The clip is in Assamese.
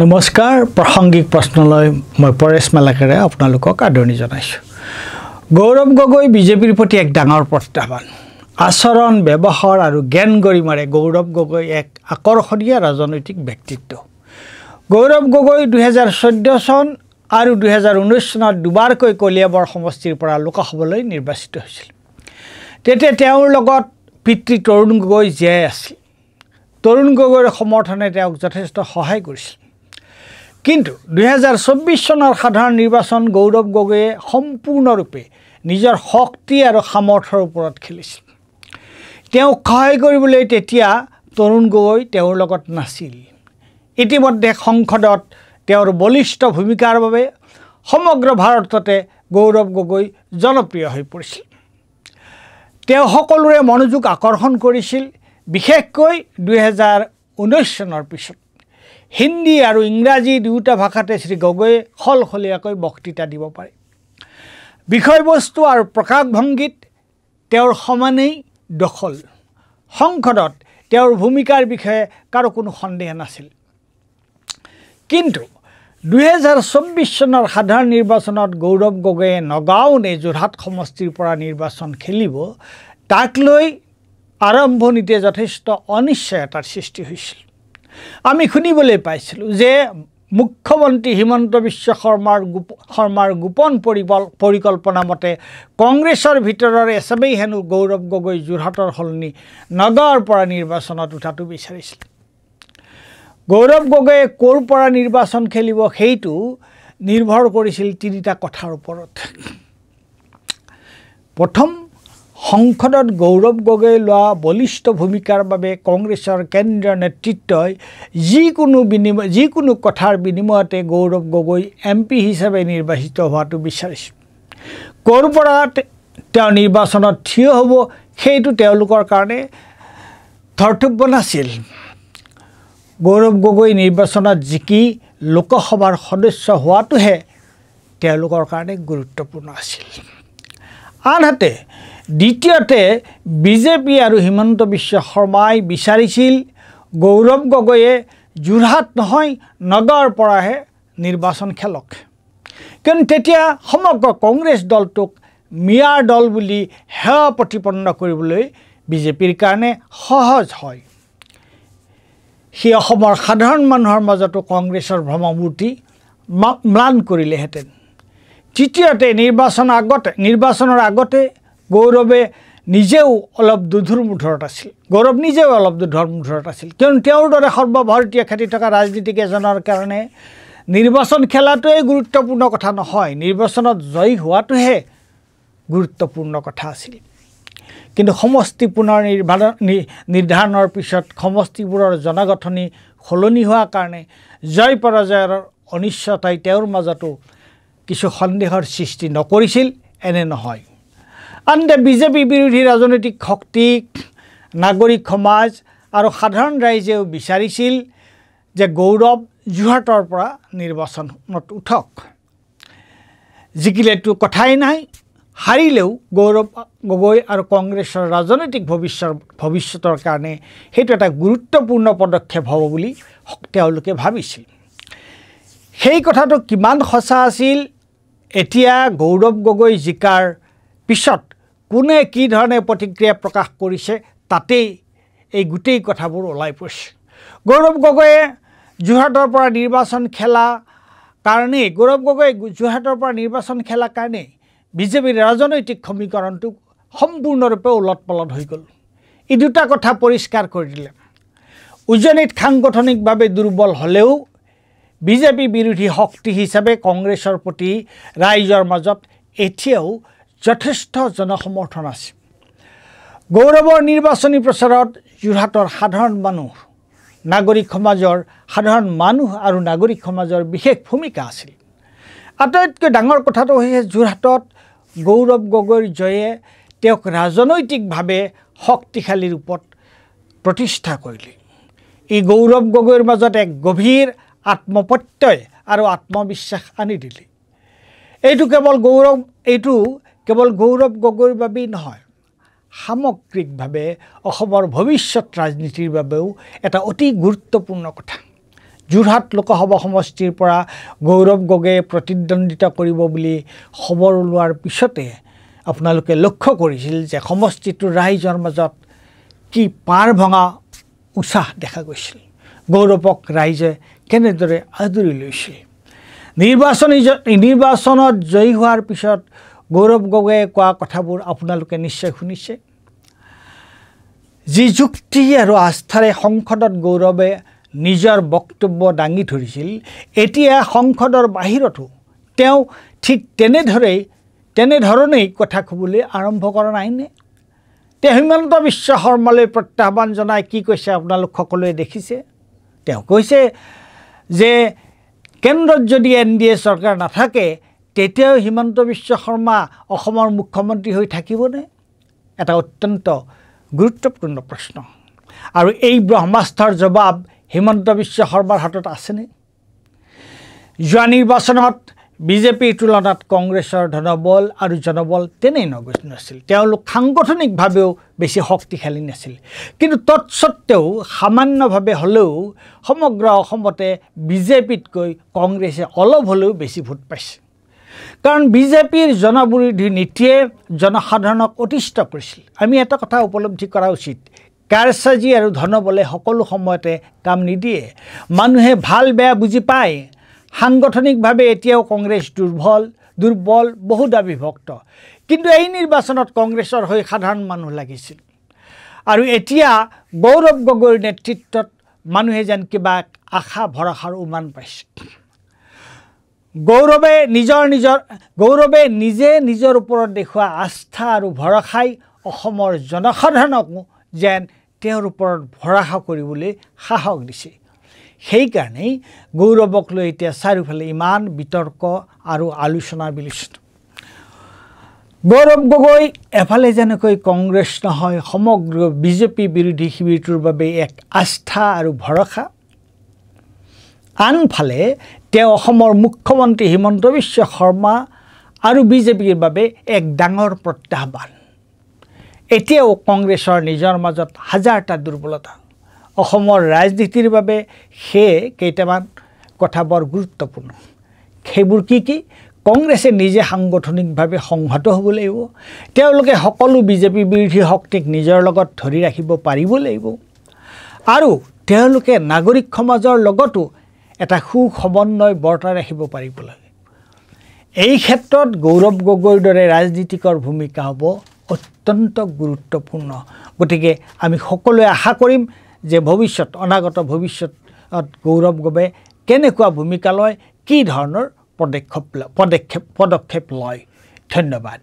নমস্কাৰ প্ৰাসংগিক প্ৰশ্নলৈ মই পৰেশ মেলাকেৰে আপোনালোকক আদৰণি জনাইছোঁ গৌৰৱ গগৈ বিজেপিৰ প্ৰতি এক ডাঙৰ প্ৰত্যাহ্বান আচৰণ ব্যৱহাৰ আৰু জ্ঞান গৰিমাৰে গৌৰৱ গগৈ এক আকৰ্ষণীয় ৰাজনৈতিক ব্যক্তিত্ব গৌৰৱ গগৈ দুহেজাৰ চৈধ্য চন আৰু দুহেজাৰ ঊনৈছ চনত দুবাৰকৈ কলিয়াবৰ সমষ্টিৰ পৰা লোকসভালৈ নিৰ্বাচিত হৈছিল তেতিয়া তেওঁৰ লগত পিতৃ তৰুণ গগৈ জীয়াই আছিল তৰুণ গগৈৰ সমৰ্থনে তেওঁক যথেষ্ট সহায় কৰিছিল কিন্তু দুহেজাৰ চৌব্বিছ চনৰ সাধাৰণ নিৰ্বাচন গৌৰৱ গগৈয়ে সম্পূৰ্ণৰূপে নিজৰ শক্তি আৰু সামৰ্থ্যৰ ওপৰত খেলিছিল তেওঁক সহায় কৰিবলৈ তেতিয়া তৰুণ গগৈ তেওঁৰ লগত নাছিল ইতিমধ্যে সংসদত তেওঁৰ বলিষ্ঠ ভূমিকাৰ বাবে সমগ্ৰ ভাৰততে গৌৰৱ গগৈ জনপ্ৰিয় হৈ পৰিছিল তেওঁ সকলোৰে মনোযোগ আকৰ্ষণ কৰিছিল বিশেষকৈ দুহেজাৰ ঊনৈছ চনৰ পিছত হিন্দী আৰু ইংৰাজী দুয়োটা ভাষাতে শ্ৰী গগৈয়ে সলসলীয়াকৈ বক্তৃতা দিব পাৰে বিষয়বস্তু আৰু প্ৰকাশভংগীত তেওঁৰ সমানেই দখল সংসদত তেওঁৰ ভূমিকাৰ বিষয়ে কাৰো কোনো সন্দেহ নাছিল কিন্তু দুহেজাৰ চৌব্বিছ চনৰ সাধাৰণ নিৰ্বাচনত গৌৰৱ গগৈয়ে নগাঁৱনে যোৰহাট সমষ্টিৰ পৰা নিৰ্বাচন খেলিব তাক লৈ আৰম্ভণিতে যথেষ্ট অনিশ্চয়তাৰ সৃষ্টি হৈছিল আমি শুনিবলৈ পাইছিলোঁ যে মুখ্যমন্ত্ৰী হিমন্ত বিশ্ব শৰ্মাৰ গোপ শৰ্মাৰ গোপন পৰিকল পৰিকল্পনা মতে কংগ্ৰেছৰ ভিতৰৰ এচবেই হেনো গৌৰৱ গগৈ যোৰহাটৰ সলনি নগাঁৱৰ পৰা নিৰ্বাচনত উঠাটো বিচাৰিছিল গৌৰৱ গগৈয়ে ক'ৰ পৰা নিৰ্বাচন খেলিব সেইটো নিৰ্ভৰ কৰিছিল তিনিটা কথাৰ ওপৰত প্ৰথম সংসদত গৌৰৱ গগৈ লোৱা বলিষ্ঠ ভূমিকাৰ বাবে কংগ্ৰেছৰ কেন্দ্ৰীয় নেতৃত্বই যিকোনো বিনিময় যিকোনো কথাৰ বিনিময়তে গৌৰৱ গগৈ এম পি হিচাপে নিৰ্বাচিত হোৱাটো বিচাৰিছোঁ ক'ৰ পৰা তেওঁ নিৰ্বাচনত থিয় হ'ব সেইটো তেওঁলোকৰ কাৰণে ধৰ্তব্য নাছিল গৌৰৱ গগৈ নিৰ্বাচনত জিকি লোকসভাৰ সদস্য হোৱাটোহে তেওঁলোকৰ কাৰণে গুৰুত্বপূৰ্ণ আছিল আনহাতে দ্বিতীয়তে বিজেপি আৰু হিমন্ত বিশ্ব শৰ্মাই বিচাৰিছিল গৌৰৱ গগৈয়ে যোৰহাট নহয় নগাঁৱৰ পৰাহে নিৰ্বাচন খেলক কিন্তু তেতিয়া সমগ্ৰ কংগ্ৰেছ দলটোক মিয়াৰ দল বুলি সেৱা প্ৰতিপন্ন কৰিবলৈ বিজেপিৰ কাৰণে সহজ হয় সি অসমৰ সাধাৰণ মানুহৰ মাজতো কংগ্ৰেছৰ ভ্ৰমমূৰ্তি ম্লান কৰিলেহেঁতেন তৃতীয়তে নিৰ্বাচন আগতে নিৰ্বাচনৰ আগতে গৌৰৱে নিজেও অলপ দুধুৰ মুঠৰত আছিল গৌৰৱ নিজেও অলপ দুধৰ মুঠৰত আছিল কিয়নো তেওঁৰ দৰে সৰ্বভাৰতীয় খেতি থকা ৰাজনীতিক এজনৰ কাৰণে নিৰ্বাচন খেলাটোৱে গুৰুত্বপূৰ্ণ কথা নহয় নিৰ্বাচনত জয়ী হোৱাটোহে গুৰুত্বপূৰ্ণ কথা আছিল কিন্তু সমষ্টি পুনৰ নিৰ্ভাৰণ নিৰ্ধাৰণৰ পিছত সমষ্টিবোৰৰ জনগাঠনি সলনি হোৱাৰ কাৰণে জয় পৰাজয়ৰ অনিশ্চয়তাই তেওঁৰ মাজতো কিছু সন্দেহৰ সৃষ্টি নকৰিছিল এনে নহয় আনহাতে বিজেপি বিৰোধী ৰাজনৈতিক শক্তি নাগৰিক সমাজ আৰু সাধাৰণ ৰাইজেও বিচাৰিছিল যে গৌৰৱ যোৰহাটৰ পৰা নিৰ্বাচনত উঠক জিকিলেতো কথাই নাই হাৰিলেও গৌৰৱ গগৈ আৰু কংগ্ৰেছৰ ৰাজনৈতিক ভৱিষ্যৰ ভৱিষ্যতৰ কাৰণে সেইটো এটা গুৰুত্বপূৰ্ণ পদক্ষেপ হ'ব বুলি তেওঁলোকে ভাবিছিল সেই কথাটো কিমান সঁচা আছিল এতিয়া গৌৰৱ গগৈ জিকাৰ পিছত কোনে কি ধৰণে প্ৰতিক্ৰিয়া প্ৰকাশ কৰিছে তাতেই এই গোটেই কথাবোৰ ওলাই পৰিছে গৌৰৱ গগৈয়ে যোৰহাটৰ পৰা নিৰ্বাচন খেলা কাৰণেই গৌৰৱ গগৈ যোৰহাটৰ পৰা নিৰ্বাচন খেলা কাৰণেই বিজেপিৰ ৰাজনৈতিক সমীকৰণটো সম্পূৰ্ণৰূপে ওলট পলট হৈ গ'ল এই দুটা কথা পৰিষ্কাৰ কৰি দিলে উজনিত সাংগঠনিকভাৱে দুৰ্বল হ'লেও বিজেপি বিৰোধী শক্তি হিচাপে কংগ্ৰেছৰ প্ৰতি ৰাইজৰ মাজত এতিয়াও যথেষ্ট জনসমৰ্থন আছিল গৌৰৱৰ নিৰ্বাচনী প্ৰচাৰত যোৰহাটৰ সাধাৰণ মানুহ নাগৰিক সমাজৰ সাধাৰণ মানুহ আৰু নাগৰিক সমাজৰ বিশেষ ভূমিকা আছিল আটাইতকৈ ডাঙৰ কথাটো হৈছে যোৰহাটত গৌৰৱ গগৈৰ জয়ে তেওঁক ৰাজনৈতিকভাৱে শক্তিশালী ৰূপত প্ৰতিষ্ঠা কৰিলে ই গৌৰৱ গগৈৰ মাজত এক গভীৰ আত্মপ্ৰত্যয় আৰু আত্মবিশ্বাস আনি দিলে এইটো কেৱল গৌৰৱ এইটো কেৱল গৌৰৱ গগৈৰ বাবেই নহয় সামগ্ৰিকভাৱে অসমৰ ভৱিষ্যত ৰাজনীতিৰ বাবেও এটা অতি গুৰুত্বপূৰ্ণ কথা যোৰহাট লোকসভা সমষ্টিৰ পৰা গৌৰৱ গগৈয়ে প্ৰতিদ্বন্দ্বিতা কৰিব বুলি খবৰ ওলোৱাৰ পিছতে আপোনালোকে লক্ষ্য কৰিছিল যে সমষ্টিটোৰ ৰাইজৰ মাজত কি পাৰ ভঙা উৎসাহ দেখা গৈছিল গৌৰৱক ৰাইজে কেনেদৰে আদৰি লৈছিল নিৰ্বাচনী নিৰ্বাচনত জয়ী হোৱাৰ পিছত গৌৰৱ গগৈয়ে কোৱা কথাবোৰ আপোনালোকে নিশ্চয় শুনিছে যি যুক্তি আৰু আস্থাৰে সংসদত গৌৰৱে নিজৰ বক্তব্য দাঙি ধৰিছিল এতিয়া সংসদৰ বাহিৰতো তেওঁ ঠিক তেনেদৰেই তেনেধৰণেই কথা ক'বলৈ আৰম্ভ কৰা নাইনে তেওঁ হিমন্ত বিশ্ব শৰ্মালৈ প্ৰত্যাহ্বান জনাই কি কৈছে আপোনালোক সকলোৱে দেখিছে তেওঁ কৈছে যে কেন্দ্ৰত যদি এন ডি এ চৰকাৰ নাথাকে তেতিয়াও হিমন্ত বিশ্ব শৰ্মা অসমৰ মুখ্যমন্ত্ৰী হৈ থাকিবনে এটা অত্যন্ত গুৰুত্বপূৰ্ণ প্ৰশ্ন আৰু এই ব্ৰহ্মাস্ত্ৰৰ জবাব হিমন্ত বিশ্ব শৰ্মাৰ হাতত আছেনে যোৱা নিৰ্বাচনত বিজেপিৰ তুলনাত কংগ্ৰেছৰ ধনবল আৰু জনবল তেনেই নগণ্য নাছিল তেওঁলোক সাংগঠনিকভাৱেও বেছি শক্তিশালী নাছিল কিন্তু তৎসত্বেও সামান্যভাৱে হ'লেও সমগ্ৰ অসমতে বিজেপিতকৈ কংগ্ৰেছে অলপ হ'লেও বেছি ভোট পাইছে কাৰণ বিজেপিৰ জনবিৰোধী নীতিয়ে জনসাধাৰণক অতিষ্ঠ কৰিছিল আমি এটা কথা উপলব্ধি কৰা উচিত কাৰচাজী আৰু ধনবলে সকলো সময়তে কাম নিদিয়ে মানুহে ভাল বেয়া বুজি পায় সাংগঠনিকভাৱে এতিয়াও কংগ্ৰেছ দুৰ্বল দুৰ্বল বহুদা বিভক্ত কিন্তু এই নিৰ্বাচনত কংগ্ৰেছৰ হৈ সাধাৰণ মানুহ লাগিছিল আৰু এতিয়া গৌৰৱ গগৈৰ নেতৃত্বত মানুহে যেন কিবা আশা ভৰসাৰ উমান পাইছে গৌৰৱে নিজৰ নিজৰ গৌৰৱে নিজে নিজৰ ওপৰত দেখুওৱা আস্থা আৰু ভৰসাই অসমৰ জনসাধাৰণকো যেন তেওঁৰ ওপৰত ভৰসা কৰিবলৈ সাহস দিছে সেইকাৰণেই গৌৰৱক লৈ এতিয়া চাৰিওফালে ইমান বিতৰ্ক আৰু আলোচনা বিলোচিত গৌৰৱ গগৈ এফালে যেনেকৈ কংগ্ৰেছ নহয় সমগ্ৰ বিজেপি বিৰোধী শিবিৰটোৰ বাবে এক আস্থা আৰু ভৰসা আনফালে তেওঁ অসমৰ মুখ্যমন্ত্ৰী হিমন্ত বিশ্ব শৰ্মা আৰু বিজেপিৰ বাবে এক ডাঙৰ প্ৰত্যাহ্বান এতিয়াও কংগ্ৰেছৰ নিজৰ মাজত হাজাৰটা দুৰ্বলতা অসমৰ ৰাজনীতিৰ বাবে সেয়ে কেইটামান কথা বৰ গুৰুত্বপূৰ্ণ সেইবোৰ কি কি কংগ্ৰেছে নিজে সাংগঠনিকভাৱে সংহত হ'ব লাগিব তেওঁলোকে সকলো বিজেপি বিৰোধী শক্তিক নিজৰ লগত ধৰি ৰাখিব পাৰিব লাগিব আৰু তেওঁলোকে নাগৰিক সমাজৰ লগতো এটা সু সমন্বয় বৰ্তাই ৰাখিব পাৰিব লাগে এই ক্ষেত্ৰত গৌৰৱ গগৈৰ দৰে ৰাজনীতিকৰ ভূমিকা হ'ব অত্যন্ত গুৰুত্বপূৰ্ণ গতিকে আমি সকলোৱে আশা কৰিম যে ভৱিষ্যত অনাগত ভৱিষ্যতত গৌৰৱ গগৈ কেনেকুৱা ভূমিকা লয় কি ধৰণৰ পদক্ষেপ পদক্ষেপ পদক্ষেপ লয় ধন্যবাদ